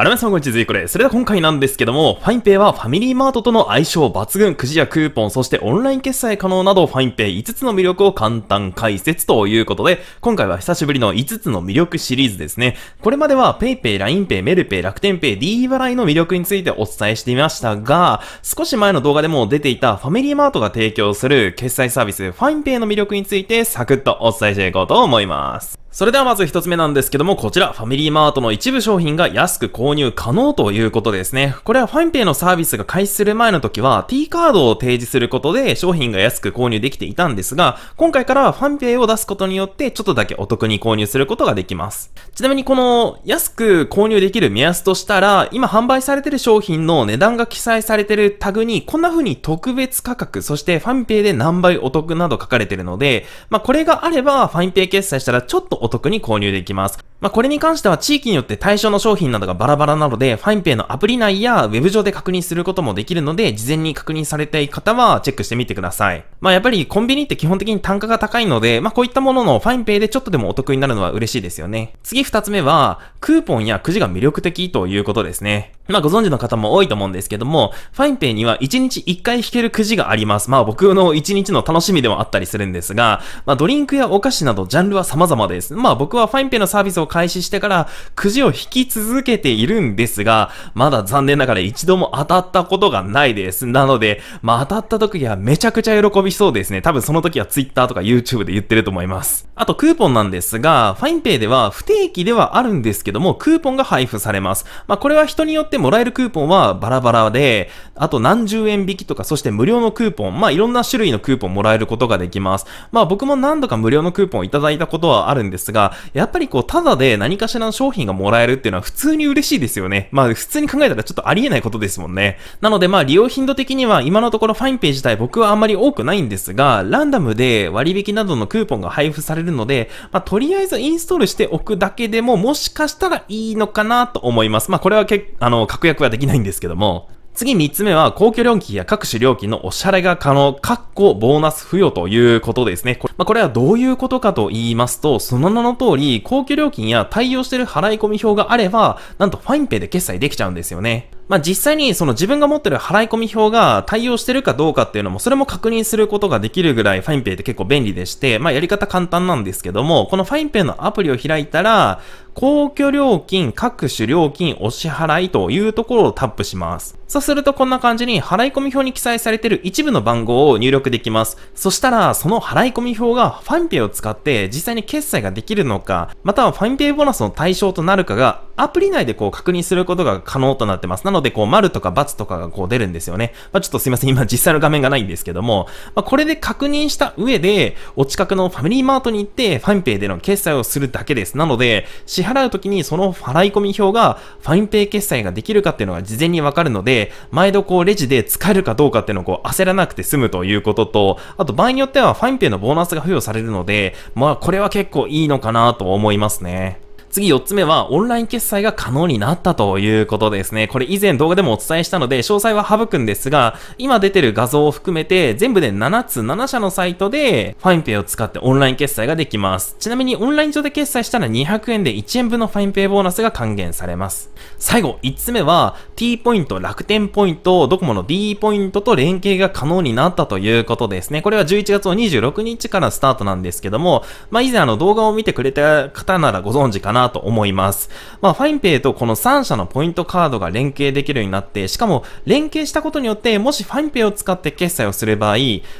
あらめさんこんにちは、ずいこれ。それでは今回なんですけども、ファインペイはファミリーマートとの相性抜群、くじやクーポン、そしてオンライン決済可能など、ファインペイ5つの魅力を簡単解説ということで、今回は久しぶりの5つの魅力シリーズですね。これまでは、ペイペイ、ラインペイ、メルペイ、楽天ペイ、D 払いの魅力についてお伝えしていましたが、少し前の動画でも出ていたファミリーマートが提供する決済サービス、ファインペイの魅力について、サクッとお伝えしていこうと思います。それではまず一つ目なんですけども、こちら、ファミリーマートの一部商品が安く購入可能ということですね。これはファインペイのサービスが開始する前の時は、T カードを提示することで商品が安く購入できていたんですが、今回からはファインペイを出すことによって、ちょっとだけお得に購入することができます。ちなみにこの、安く購入できる目安としたら、今販売されている商品の値段が記載されているタグに、こんな風に特別価格、そしてファインペイで何倍お得など書かれているので、まあこれがあれば、ファインペイ決済したらちょっとお得に購入できます。まあ、これに関しては地域によって対象の商品などがバラバラなので、ファインペイのアプリ内やウェブ上で確認することもできるので、事前に確認されたい方はチェックしてみてください。まあ、やっぱりコンビニって基本的に単価が高いので、まあ、こういったもののファインペイでちょっとでもお得になるのは嬉しいですよね。次二つ目は、クーポンやくじが魅力的ということですね。まあ、ご存知の方も多いと思うんですけども、ファインペイには1日1回引けるくじがあります。まあ、僕の1日の楽しみでもあったりするんですが、まあ、ドリンクやお菓子などジャンルは様々です。まあ、僕はファインペイのサービスを開始してからくじを引き続けているんですが、まだ残念ながら一度も当たったことがないです。なので、まあ当たった時はめちゃくちゃ喜びそうですね。多分その時は Twitter とか YouTube で言ってると思います。あとクーポンなんですが、ファインペイでは不定期ではあるんですけども、クーポンが配布されます。まあこれは人によってもらえるクーポンはバラバラで、あと何十円引きとか、そして無料のクーポン、まあいろんな種類のクーポンもらえることができます。まあ僕も何度か無料のクーポンをいただいたことはあるんですが、やっぱりこう、ただで何かしらの商品がもらえるっていうのは普通に嬉しいですよね。まあ普通に考えたらちょっとありえないことですもんね。なのでまあ利用頻度的には今のところファインペイ自体僕はあんまり多くないんですが、ランダムで割引などのクーポンが配布されるので、まあとりあえずインストールしておくだけでももしかしたらいいのかなと思います。まあこれはけあの確約はできないんですけども。次3つ目は、公共料金や各種料金のお支払いが可能、かっこボーナス付与ということですね。まあ、これはどういうことかと言いますと、その名の通り、公共料金や対応している払い込み表があれば、なんとファインペイで決済できちゃうんですよね。まあ、実際にその自分が持ってる払い込み表が対応してるかどうかっていうのも、それも確認することができるぐらいファインペイって結構便利でして、まあ、やり方簡単なんですけども、このファインペイのアプリを開いたら、公共料金、各種料金、お支払いというところをタップします。そうするとこんな感じに払い込み表に記載されている一部の番号を入力できます。そしたら、その払い込み表がファインペイを使って実際に決済ができるのか、またはファインペイボボナスの対象となるかがアプリ内でこう確認することが可能となってます。なので、こう、丸とか×とかがこう出るんですよね。まあ、ちょっとすいません、今実際の画面がないんですけども、まあ、これで確認した上で、お近くのファミリーマートに行って、ファインペイでの決済をするだけです。なので、支払うときにその払い込み表が、ファインペイ決済ができるかっていうのが事前にわかるので、毎度こう、レジで使えるかどうかっていうのをこう、焦らなくて済むということと、あと場合によっては、ファインペイのボーナスが付与されるので、まあ、これは結構いいのかなと思いますね。次4つ目は、オンライン決済が可能になったということですね。これ以前動画でもお伝えしたので、詳細は省くんですが、今出てる画像を含めて、全部で7つ、7社のサイトで、ファインペイを使ってオンライン決済ができます。ちなみに、オンライン上で決済したら200円で1円分のファインペイボーナスが還元されます。最後、5つ目は、T ポイント、楽天ポイント、ドコモの D ポイントと連携が可能になったということですね。これは11月の26日からスタートなんですけども、まあ以前あの動画を見てくれた方ならご存知かななと思います。まあ、ファインペイとこの3社のポイントカードが連携できるようになって、しかも連携したことによって、もしファインペイを使って決済をする場合、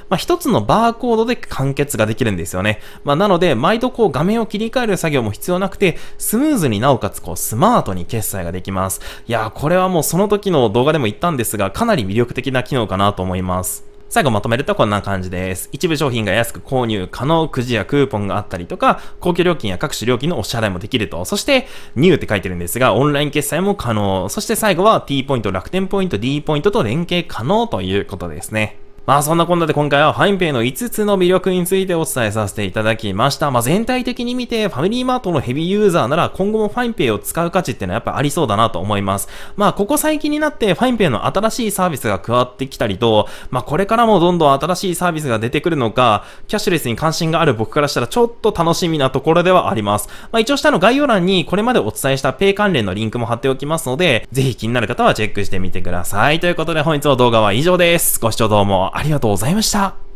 まあ、一つのバーコードで完結ができるんですよね。まあ、なので、毎度こう画面を切り替える作業も必要なくて、スムーズになおかつこうスマートに決済ができます。いやー、これはもうその時の動画でも言ったんですが、かなり魅力的な機能かなと思います。最後まとめるとこんな感じです。一部商品が安く購入可能、くじやクーポンがあったりとか、公共料金や各種料金のお支払いもできると。そして、ニューって書いてるんですが、オンライン決済も可能。そして最後は T ポイント、楽天ポイント、D ポイントと連携可能ということですね。まあそんなこんなで今回はファインペイの5つの魅力についてお伝えさせていただきました。まあ全体的に見てファミリーマートのヘビーユーザーなら今後もファインペイを使う価値ってのはやっぱありそうだなと思います。まあここ最近になってファインペイの新しいサービスが加わってきたりと、まあこれからもどんどん新しいサービスが出てくるのか、キャッシュレスに関心がある僕からしたらちょっと楽しみなところではあります。まあ一応下の概要欄にこれまでお伝えしたペイ関連のリンクも貼っておきますので、ぜひ気になる方はチェックしてみてください。ということで本日の動画は以上です。ご視聴どうもありがとうございました。